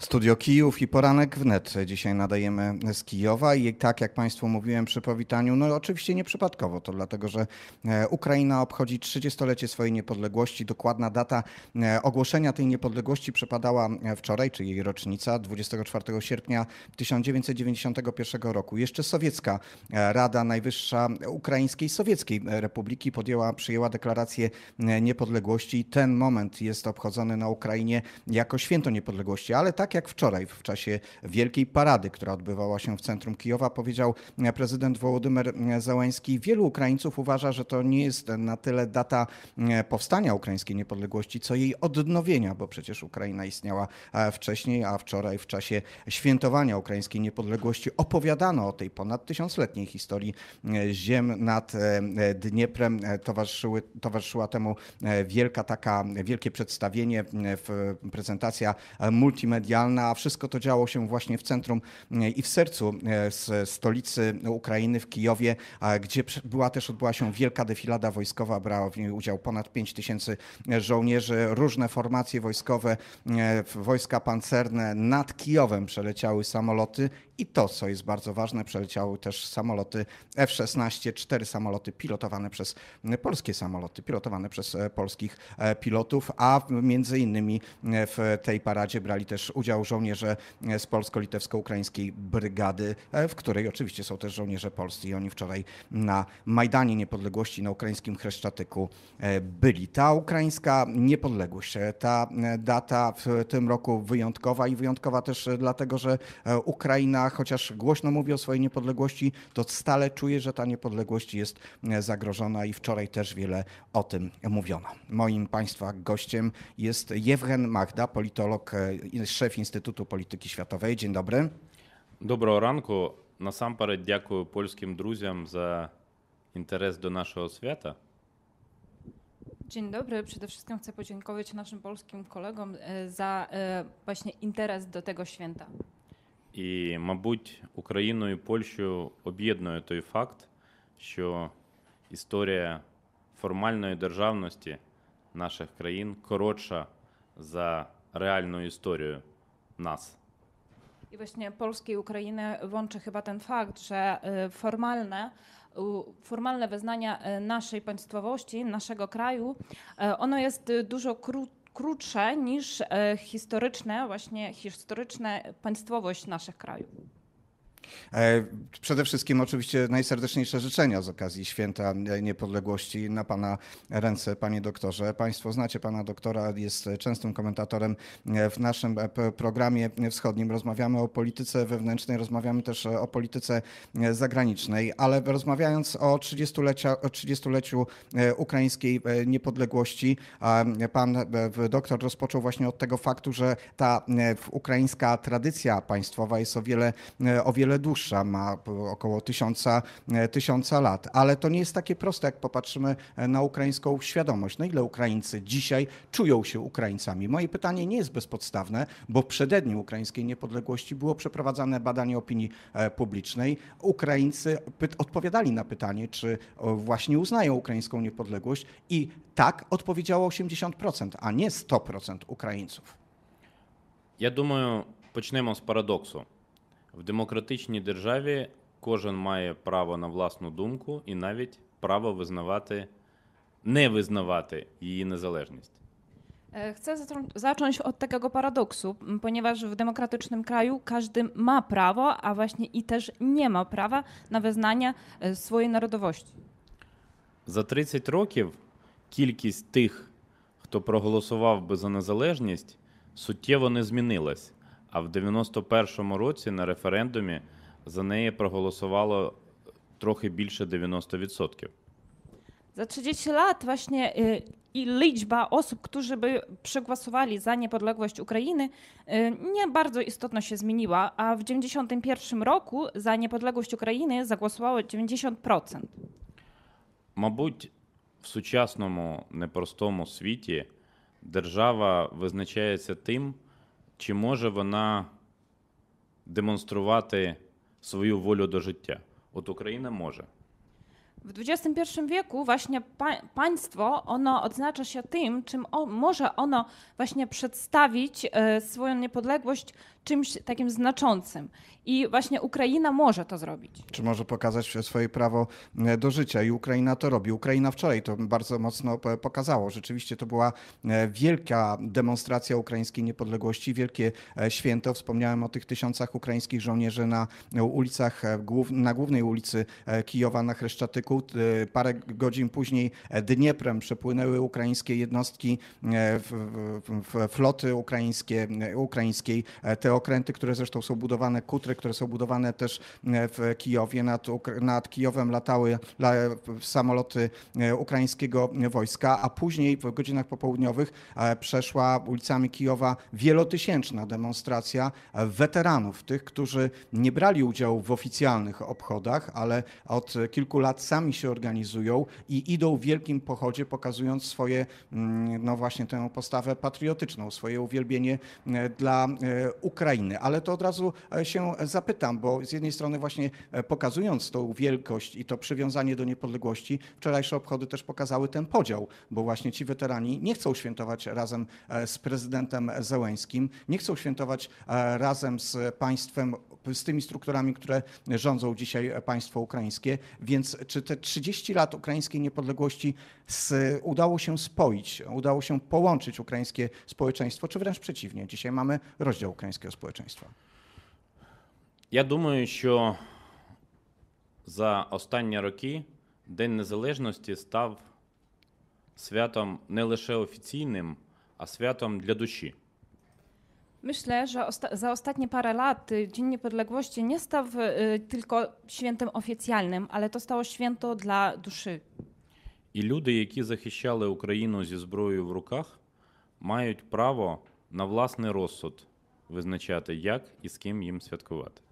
Studio Kijów i poranek wnet. Dzisiaj nadajemy z Kijowa i tak jak Państwu mówiłem przy powitaniu, no oczywiście nieprzypadkowo to dlatego, że e, Ukraina obchodzi 30-lecie swojej niepodległości. Dokładna data e, ogłoszenia tej niepodległości przypadała e, wczoraj, czyli jej rocznica, 24 sierpnia 1991 roku. Jeszcze sowiecka Rada Najwyższa Ukraińskiej Sowieckiej Republiki podjęła, przyjęła deklarację niepodległości i ten moment jest obchodzony na Ukrainie jako święto niepodległości, ale tak tak jak wczoraj w czasie wielkiej parady, która odbywała się w centrum Kijowa, powiedział prezydent Wołodymyr Załański, wielu Ukraińców uważa, że to nie jest na tyle data e, powstania ukraińskiej niepodległości, co jej odnowienia, bo przecież Ukraina istniała e, wcześniej, a wczoraj w czasie świętowania ukraińskiej niepodległości opowiadano o tej ponad tysiącletniej historii e, ziem nad Dnieprem. Towarzyszyły, towarzyszyła temu wielka taka, wielkie przedstawienie, prezentacja multimedia a wszystko to działo się właśnie w centrum e, i w sercu e, stolicy Ukrainy, w Kijowie, gdzie była też odbyła się wielka defilada wojskowa, brało w niej udział ponad 5 tysięcy żołnierzy, różne formacje wojskowe, e, wojska pancerne nad Kijowem przeleciały samoloty i to, co jest bardzo ważne, przeleciały też samoloty F-16, cztery samoloty pilotowane przez polskie samoloty, pilotowane przez polskich pilotów, a między innymi w tej paradzie brali też udział udział żołnierze z polsko-litewsko-ukraińskiej brygady, e, w której oczywiście są też żołnierze polscy i oni wczoraj na Majdanie Niepodległości na ukraińskim Chreszczatyku e, byli. Ta ukraińska niepodległość, e, ta data w tym roku wyjątkowa i wyjątkowa też dlatego, że Ukraina, chociaż głośno mówi o swojej niepodległości, to stale czuje, że ta niepodległość jest zagrożona i wczoraj też wiele o tym mówiono. Moim Państwa gościem jest Jewgen Magda, politolog, szef Instytutu Polityki Światowej. Dzień dobry. Na sam Насамперед дякую польським друзям за interes do naszego świata. Dzień dobry. Przede wszystkim chcę podziękować naszym polskim kolegom e, za e, właśnie interes do tego święta. I мабуть, Україну і Польщу об'єднує той факт, що історія формальної державності наших країн коротша за реальну історію nas. I właśnie Polski i Ukrainy łączy chyba ten fakt, że y, formalne, formalne wyznania y, naszej państwowości, naszego kraju, y, ono jest dużo krótsze niż historyczne, właśnie historyczne państwowość naszych krajów. E, przede wszystkim oczywiście najserdeczniejsze życzenia z okazji Święta Niepodległości na Pana ręce, Panie doktorze. Państwo znacie Pana doktora, jest częstym komentatorem w naszym programie wschodnim. Rozmawiamy o polityce wewnętrznej, rozmawiamy też o polityce zagranicznej, ale rozmawiając o 30 30-leciu e, ukraińskiej e, niepodległości, Pan doktor rozpoczął właśnie od tego faktu, że ta ukraińska tradycja państwowa jest o wiele, o wiele wiele dłuższa, ma około tysiąca, e, tysiąca lat. Ale to nie jest takie proste, jak popatrzymy e, na ukraińską świadomość. Na no ile Ukraińcy dzisiaj czują się Ukraińcami? Moje pytanie nie jest bezpodstawne, bo przed dniu ukraińskiej niepodległości było przeprowadzane badanie opinii e, publicznej. Ukraińcy odpowiadali na pytanie, czy właśnie uznają ukraińską niepodległość i tak odpowiedziało 80%, a nie 100% ukraińców. Я думаю, почнемо з парадоксу. В демократичній державі кожен має право на власну думку і навіть право визнавати, не визнавати її незależność. Е, Chcę zacząć od takiego paradoksu, ponieważ w demokratycznym kraju każdy ma prawo, a właśnie i też nie ma prawa na wyznanie e, swojej narodowości. За 30 років кількість тих, хто проголосував би за незалежність, суттєво не змінилась. А в 91-му році на референдумі за неї проголосувало trochę більше 90%. Za 30 lat właśnie i liczba osób, którzy by przegłosowali za niepodległość Ukrainy, nie bardzo istotno się zmieniła, a w 91 roku za niepodległość Ukrainy zagłosowało 90%. Мабуть, в сучасному непростому світі держава визначається тим, чи може вона демонструвати свою волю до życia? Od Ukrainy może. W XXI wieku właśnie państwo ono odznacza się tym, czym o, może ono właśnie przedstawić e, swoją niepodległość czymś takim znaczącym. I właśnie Ukraina może to zrobić. Czy może pokazać swoje prawo e, do życia i Ukraina to robi. Ukraina wczoraj to bardzo mocno pokazało. Rzeczywiście to była e, wielka demonstracja ukraińskiej niepodległości, wielkie e, święto. Wspomniałem o tych tysiącach ukraińskich żołnierzy na ulicach, na głównej ulicy Kijowa na Chreszczatyku. Parę godzin później Dnieprem przepłynęły ukraińskie jednostki, floty ukraińskie, ukraińskiej. Te okręty, które zresztą są budowane, kutry, które są budowane też e, w Kijowie. Nad, nad Kijowem latały samoloty e, ukraińskiego wojska, a później w godzinach popołudniowych e, przeszła ulicami Kijowa wielotysięczna demonstracja weteranów, tych, którzy nie brali udziału w oficjalnych obchodach, ale od kilku lat sami się organizują i idą w wielkim pochodzie, pokazując swoje, mm, no właśnie tę postawę patriotyczną, swoje uwielbienie dla Ukrainy. Ukrainy, Ale to od razu e, się e, zapytam, bo z jednej strony właśnie e, pokazując tą wielkość i to przywiązanie do niepodległości, wczorajsze obchody też pokazały ten podział, bo właśnie ci weterani nie chcą świętować razem z prezydentem Zełęskim, nie chcą świętować razem z państwem z tymi strukturami, które rządzą dzisiaj państwo ukraińskie. Więc czy te 30 lat ukraińskiej niepodległości z, udało się spoić, udało się połączyć ukraińskie społeczeństwo, czy wręcz przeciwnie? Dzisiaj mamy rozdział ukraińskiego społeczeństwa. Я думаю, що за останні роки День Незалежності став святом не лише офіційним, а святом для душі. Myślę, że osta za ostatnie parę lat y, Dzień Niepodległości nie stał y, tylko świętem oficjalnym, ale to stało święto dla duszy. I ludzie, którzy захищали Ukrainę z bronią w rękach, mają prawo na własny розсуд визначати, jak i z kim їм святкувати.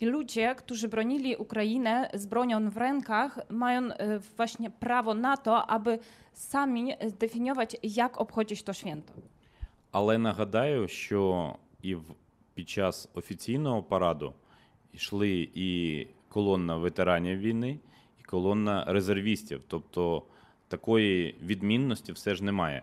I ludzie, którzy bronili Ukrainę z bronią w rękach, mają y, właśnie prawo na to, aby sami zdefiniować, jak obchodzić to święto. Але нагадаю, що і в під час офіційного параду йшли і колона ветеранів війни, і колона резервістів. Тобто такої відмінності все ж немає.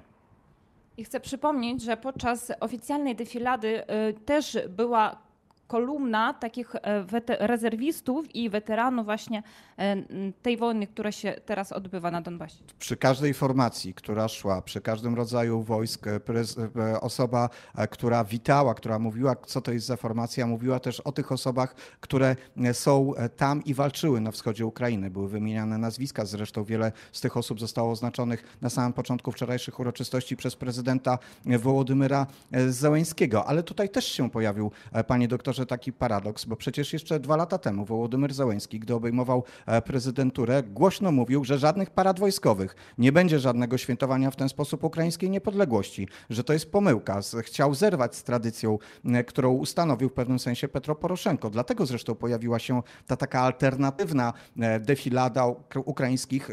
I chcę przypomnieć, że podczas oficjalnej defilady y, теж була. kolumna takich e, rezerwistów i weteranów właśnie e, tej wojny, która się teraz odbywa na Donbasie. Przy każdej formacji, która szła, przy każdym rodzaju wojsk, e, osoba, która witała, która mówiła, co to jest za formacja, mówiła też o tych osobach, które są tam i walczyły na wschodzie Ukrainy. Były wymieniane nazwiska, zresztą wiele z tych osób zostało oznaczonych na samym początku wczorajszych uroczystości przez prezydenta Wołodymyra Zełęńskiego. Ale tutaj też się pojawił, panie doktorze, że taki paradoks, bo przecież jeszcze dwa lata temu Wołodymyr Załęski, gdy obejmował e, prezydenturę, głośno mówił, że żadnych parad wojskowych, nie będzie żadnego świętowania w ten sposób ukraińskiej niepodległości, że to jest pomyłka. Chciał zerwać z tradycją, e, którą ustanowił w pewnym sensie Petro Poroszenko. Dlatego zresztą pojawiła się ta taka alternatywna e, defilada ukraińskich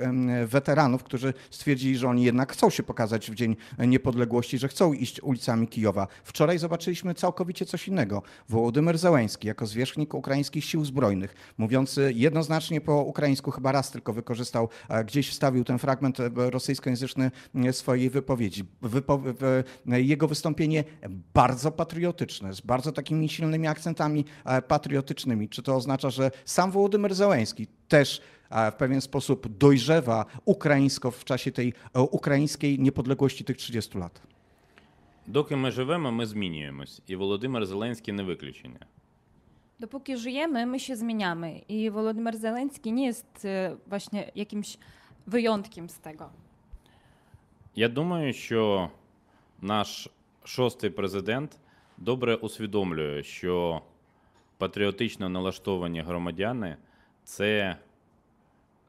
weteranów, którzy stwierdzili, że oni jednak chcą się pokazać w Dzień Niepodległości, że chcą iść ulicami Kijowa. Wczoraj zobaczyliśmy całkowicie coś innego. Wołodymyr Wołodymyr jako zwierzchnik ukraińskich sił zbrojnych, mówiący jednoznacznie po ukraińsku, chyba raz tylko wykorzystał, e, gdzieś wstawił ten fragment e, rosyjskojęzyczny e, swojej wypowiedzi. Wypo jego wystąpienie bardzo patriotyczne, z bardzo takimi silnymi akcentami patriotycznymi. Czy to oznacza, że sam Wołodymyr Zełęński też w pewien sposób dojrzewa ukraińsko w czasie tej ukraińskiej niepodległości tych 30 lat? Доки ми живемо, ми змінюємось, і Володимир Зеленський не виключення. Допоки żyjemy, ми ще zmieniamy І Володимир Зеленський nie є e, е, właśnie з wyjątkiem Я думаю, що наш шостий президент добре усвідомлює, що патріотично налаштовані громадяни це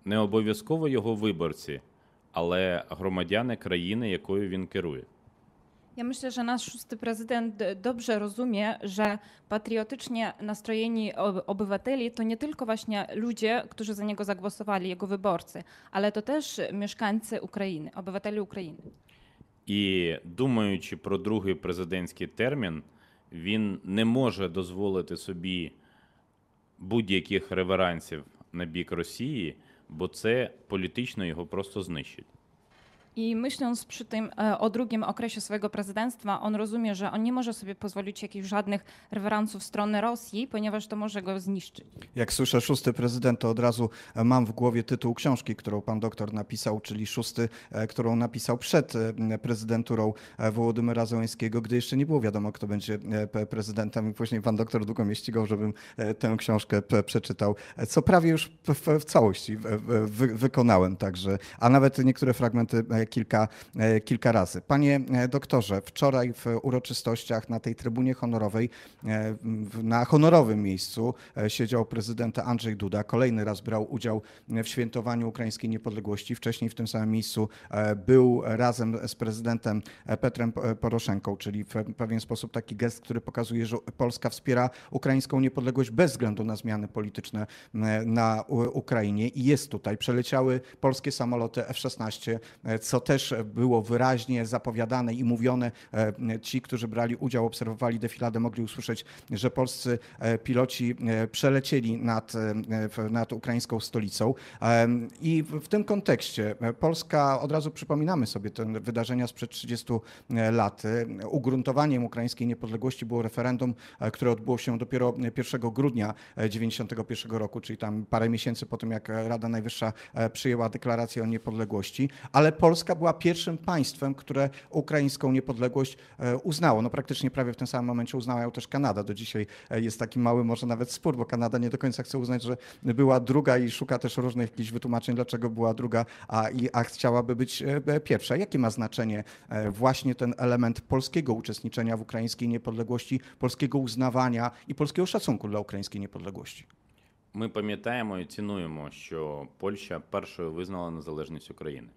не обов'язково його виборці, але громадяни країни, якою він керує. Ja myślę, że nasz szósty prezydent dobrze rozumie, że patriotycznie nastrojeni obywateli to nie tylko właśnie ludzie, którzy za niego zagłosowali, jego wyborcy, ale to też mieszkańcy Ukrainy, obywatele України. І думаючи про другий президентський термін, він не може дозволити собі будь-яких реверансів на бік Росії, бо це політично його просто знищить. I myśląc przy tym e, o drugim okresie swojego prezydentstwa, on rozumie, że on nie może sobie pozwolić jakichś żadnych rewerancji w stronę Rosji, ponieważ to może go zniszczyć. Jak słyszę szósty prezydent, to od razu e, mam w głowie tytuł książki, którą pan doktor napisał, czyli szósty, e, którą napisał przed prezydenturą Wołodymyra Zońskiego, gdy jeszcze nie było wiadomo, kto będzie prezydentem. I później pan doktor długo mnie ścigał, żebym tę książkę przeczytał, co prawie już w, całości wykonałem także, a nawet niektóre fragmenty kilka, e, kilka razy. Panie e, doktorze, wczoraj w uroczystościach na tej trybunie honorowej, e, na honorowym miejscu siedział prezydent Andrzej Duda. Kolejny raz brał udział w świętowaniu ukraińskiej niepodległości. Wcześniej w tym samym miejscu był razem z prezydentem Petrem Poroszenką, czyli w pewien sposób taki gest, który pokazuje, że Polska wspiera ukraińską niepodległość bez względu na zmiany polityczne na Ukrainie i jest tutaj. Przeleciały polskie samoloty F-16, co co też było wyraźnie zapowiadane i mówione. E, ci, którzy brali udział, obserwowali defiladę, mogli usłyszeć, że polscy e, piloci e, przelecieli nad, nad ukraińską stolicą. I w tym kontekście Polska, od razu przypominamy sobie te wydarzenia sprzed 30 lat. Ugruntowaniem ukraińskiej niepodległości było referendum, które odbyło się dopiero 1 grudnia 1991 roku, czyli tam parę miesięcy po tym, jak Rada Najwyższa przyjęła deklarację o niepodległości. Ale Polska Polska była pierwszym państwem, które ukraińską niepodległość e, uznało. No praktycznie prawie w tym samym momencie uznała ją też Kanada. Do dzisiaj e, jest taki mały, może nawet spór, bo Kanada nie do końca chce uznać, że była druga i szuka też różnych jakichś wytłumaczeń, dlaczego była druga, a, i, a chciałaby być e, pierwsza. Jakie ma znaczenie właśnie ten element polskiego uczestniczenia w ukraińskiej niepodległości, polskiego uznawania i polskiego szacunku dla ukraińskiej niepodległości? Ми пам'ятаємо і цінуємо, що Польща першою визнала незалежність України.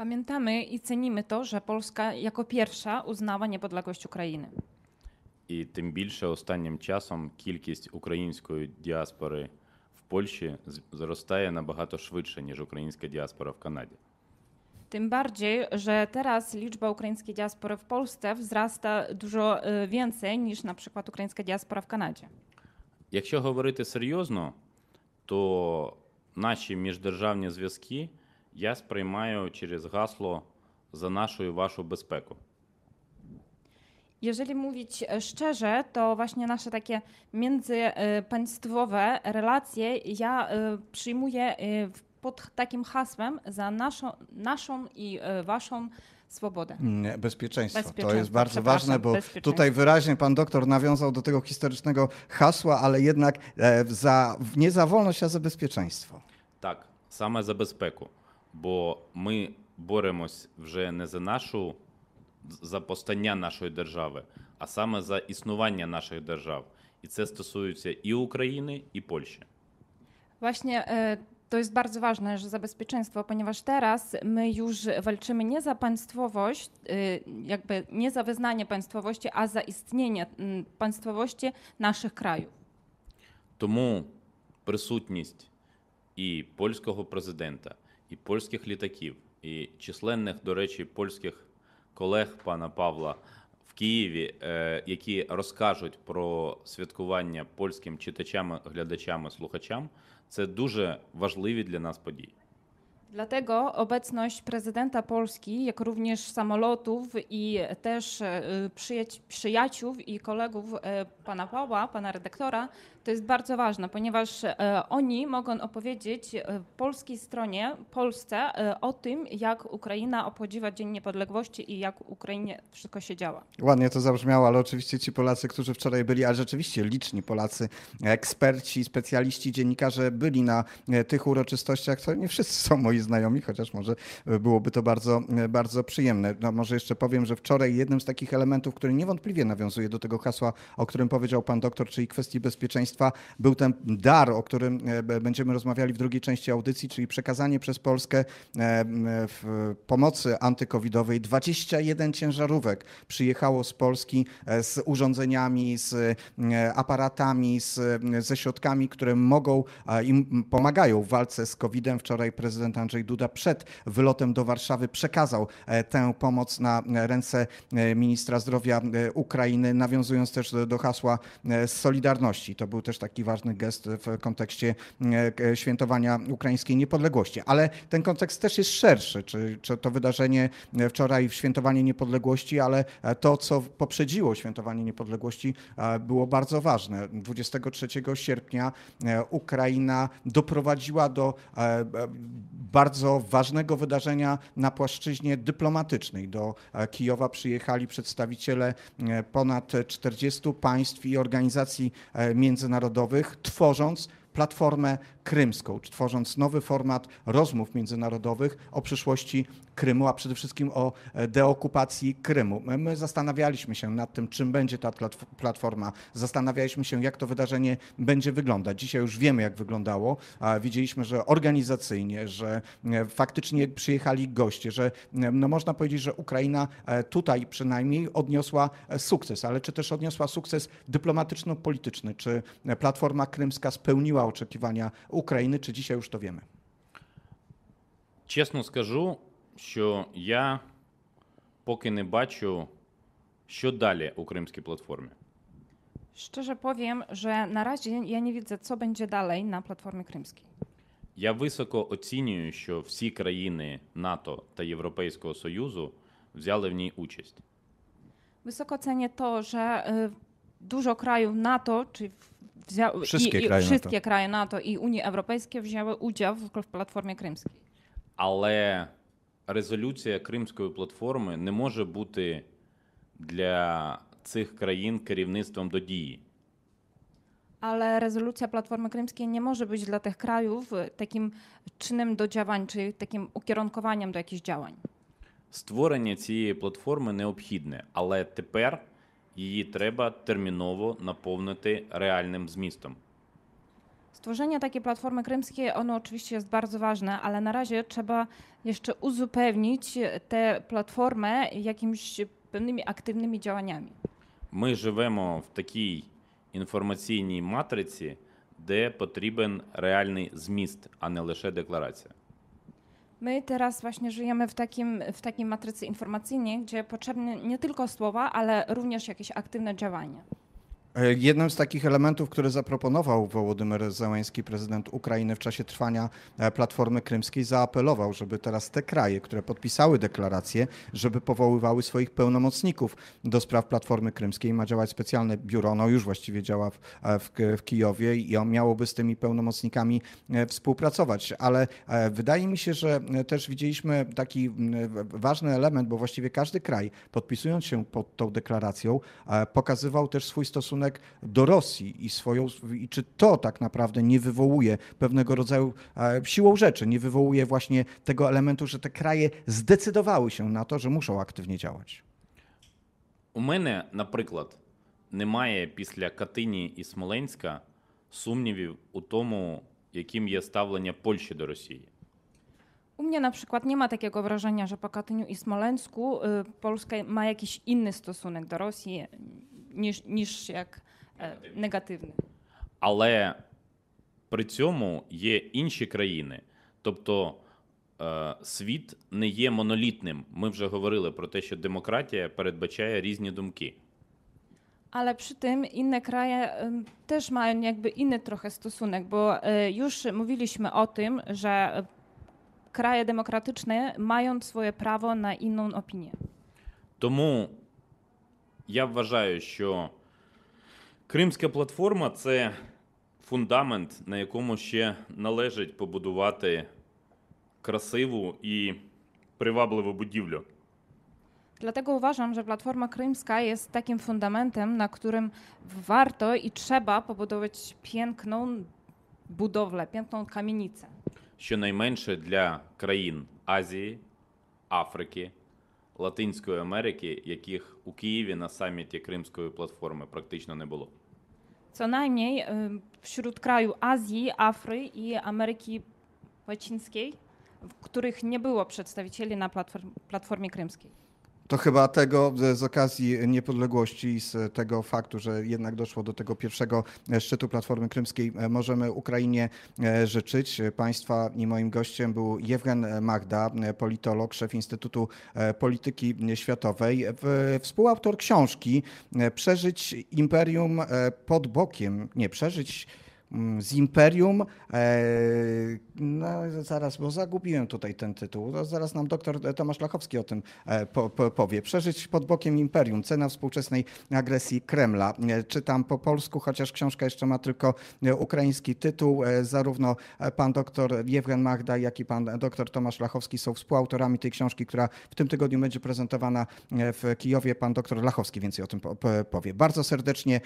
Pamiętamy i cenimy to, że Polska jako pierwsza uznała niepodległość Ukrainy. I tym тим ostatnim czasem часом ukraińskiej diaspory w Polsce Польщі na bardzo szybciej niż українська diaspora w Kanadzie. Tym bardziej, że teraz liczba ukraińskiej diaspory w Polsce wzrasta dużo y, więcej niż na przykład ukraińska diaspora w Kanadzie. Якщо говорити серйозно, то наші міждержавні związki я сприймаю через hasło za naszą i waszą bezpeką. Jeżeli mówić e, szczerze, to właśnie nasze takie międzypaństwowe e, relacje ja e, przyjmuję pod takim hasłem za naszą, naszą i waszą swobodę. Mm, nie, bezpieczeństwo. bezpieczeństwo. To jest bardzo ważne, bo tutaj wyraźnie pan doktor nawiązał do tego historycznego hasła, ale jednak za, nie za wolność, a za bezpieczeństwo. Tak, same za bezpieczeństwo. бо ми боремось вже не за нашу за постання нашої держави, а саме за існування наших держав, і це стосується і України, і Польщі. Właśnie to jest bardzo ważne że za bezpieczeństwo, ponieważ teraz my już walczymy nie za państwowość, jakby nie za wyznanie państwowości, a za istnienie państwowości naszych krajów. Тому присутність і польського президента, і польських літаків, і численних, до речі, польських колег пана Павла в Києві, е, які розкажуть про святкування польським читачам, глядачам, слухачам. Це дуже важливі для нас події. Dlatego obecność prezydenta Polski, jak również samolotów i też e, przyjaciół i kolegów e, pana Pała, pana redaktora, to jest bardzo ważne, ponieważ e, oni mogą opowiedzieć e, polskiej stronie, Polsce e, o tym, jak Ukraina obchodziła Dzień Niepodległości i jak Ukrainie wszystko się działa. Ładnie to zabrzmiało, ale oczywiście ci Polacy, którzy wczoraj byli, a rzeczywiście liczni Polacy, eksperci, specjaliści, dziennikarze byli na tych uroczystościach, to nie wszyscy są moi znajomi, chociaż może byłoby to bardzo, bardzo przyjemne. No może jeszcze powiem, że wczoraj jednym z takich elementów, który niewątpliwie nawiązuje do tego hasła, o którym powiedział pan doktor, czyli kwestii bezpieczeństwa, Państwa był ten dar, o którym e, będziemy rozmawiali w drugiej części audycji, czyli przekazanie przez Polskę e, w pomocy antykowidowej 21 ciężarówek przyjechało z Polski e, z urządzeniami, z aparatami, z, ze środkami, które mogą im pomagają w walce z COVID-em. Wczoraj prezydent Andrzej Duda przed wylotem do Warszawy przekazał tę pomoc na ręce ministra zdrowia Ukrainy, nawiązując też do hasła Solidarności. To był był też taki ważny gest w kontekście e, świętowania ukraińskiej niepodległości. Ale ten kontekst też jest szerszy, czy, czy to wydarzenie e, wczoraj, świętowanie niepodległości, ale e, to, co poprzedziło świętowanie niepodległości, było bardzo ważne. 23 sierpnia Ukraina doprowadziła do bardzo ważnego wydarzenia na płaszczyźnie dyplomatycznej. Do Kijowa przyjechali przedstawiciele ponad 40 państw i organizacji międzynarodowych międzynarodowych, tworząc platformę krymską, tworząc nowy format rozmów międzynarodowych o przyszłości Krymu, a przede wszystkim o e, deokupacji Krymu. My zastanawialiśmy się nad tym, czym będzie ta platforma. Zastanawialiśmy się, jak to wydarzenie będzie wyglądać. Dzisiaj już wiemy, jak wyglądało. Widzieliśmy, że organizacyjnie, że e, faktycznie przyjechali goście, że e, no można powiedzieć, że Ukraina tutaj przynajmniej odniosła sukces, ale czy też odniosła sukces dyplomatyczno-polityczny? Czy Platforma Krymska spełniła oczekiwania України, чи dzisiaj już to wiemy? Чесно скажу, що я поки не бачу, що далі у кримській платформі. Szczerze powiem, że na razie ja nie widzę, co będzie dalej na Platformie Krymskiej. Я високо оцінюю, що всі країни НАТО та Європейського Союзу взяли в ній участь. Wysoko cenię to, że y, dużo krajów NATO, czy wzięły, wszystkie, i, kraje, i, wszystkie NATO. kraje NATO i Unii Europejskiej wzięły udział w, w Platformie Кримській. Але резолюція Кримської платформи не може бути для цих країн керівництвом до дії. Ale rezolucja Platformy Krymskiej nie może być dla tych krajów takim czynem do działań, czy takim ukierunkowaniem do jakichś działań. Створення цієї платформи необхідне, але тепер Її треба терміново napełnić realnym zmystem. Stworzenie takiej platformy krymskiej, ono oczywiście jest bardzo ważne, ale na razie trzeba jeszcze uzupełnić tę platformę jakimiś pewnymi aktywnymi działaniami. Ми живемо в такій інформаційній матриці, де потрібен реальний зміст, а не лише декларація. My teraz właśnie żyjemy w, takim, w takiej matrycy informacyjnej, gdzie potrzebne nie tylko słowa, ale również jakieś aktywne działanie. E, jednym z takich elementów, które zaproponował Wołodymyr Zełański, prezydent Ukrainy w czasie trwania e, Platformy Krymskiej, zaapelował, żeby teraz te kraje, które podpisały deklarację, żeby powoływały swoich pełnomocników do spraw Platformy Krymskiej. Ma działać specjalne biuro, ono już właściwie działa w, e, w, w Kijowie i on miałoby z tymi pełnomocnikami współpracować. Ale wydaje mi się, że też widzieliśmy taki ważny element, bo właściwie każdy kraj, podpisując się pod tą deklaracją, pokazywał też swój stosunek stosunek do Rosji i swoją, i czy to tak naprawdę nie wywołuje pewnego rodzaju e, siłą rzeczy, nie wywołuje właśnie tego elementu, że te kraje zdecydowały się na to, że muszą aktywnie działać. У мене, наприклад, немає після Катині і Смоленська сумнівів у тому, яким є ставлення Польщі до Росії. U mnie na przykład nie ma takiego wrażenia, że po Katyniu i Smoleńsku y, Polska ma jakiś inny stosunek do Rosji ніж ніж як е, негативне. Але при цьому є інші країни, тобто е, світ не є монолітним. Ми вже говорили про те, що демократія передбачає різні думки. Ale przy tym inne kraje też mają jakby inny trochę stosunek, bo już мовили о тим, що kraje demokratyczne мають своє право на inną opinię. Тому я вважаю, що Кримська платформа це фундамент, на якому ще належить побудувати красиву і привабливу budowlę. Dlatego uważam, że Platforma Krymska jest takim fundamentem, na którym warto i trzeba pobudować piękną budowlę, piękną kamienicę. Що найменше для країн Азії, Африки, Латинської Америки, яких у Києві на саміті Кримської платформи практично не було. Co najmniej wśród kraju Azji, Afry i Ameryki Łacińskiej, w których nie było przedstawicieli na platformie krymskiej. to chyba tego e, z okazji niepodległości, z e, tego faktu, że jednak doszło do tego pierwszego e, szczytu Platformy Krymskiej, możemy Ukrainie życzyć. Państwa i moim gościem był Jewgen Magda, politolog, szef Instytutu Polityki Światowej, współautor książki Przeżyć Imperium pod bokiem. Nie, przeżyć Mm, z Imperium. E, no, zaraz, bo zagubiłem tutaj ten tytuł. Zaraz nam doktor Tomasz Lachowski o tym e, po, po, powie. Przeżyć pod bokiem Imperium. Cena współczesnej agresji Kremla. E, czytam po polsku, chociaż książka jeszcze ma tylko ukraiński tytuł. Zarówno pan doktor Jewgen Magda, jak i pan doktor Tomasz Lachowski są współautorami tej książki, która w tym tygodniu będzie prezentowana w Kijowie. Pan doktor Lachowski więcej o tym powie. Bardzo serdecznie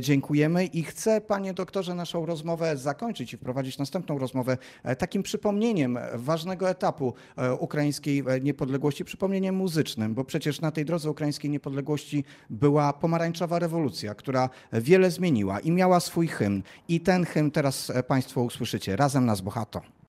dziękujemy i chcę, panie doktorze, naszą rozmowę zakończyć i wprowadzić następną rozmowę e, takim przypomnieniem ważnego etapu e, ukraińskiej e, niepodległości, przypomnieniem muzycznym, bo przecież na tej drodze ukraińskiej niepodległości była pomarańczowa rewolucja, która wiele zmieniła i miała swój hymn. I ten hymn teraz Państwo usłyszycie. Razem nas bohato.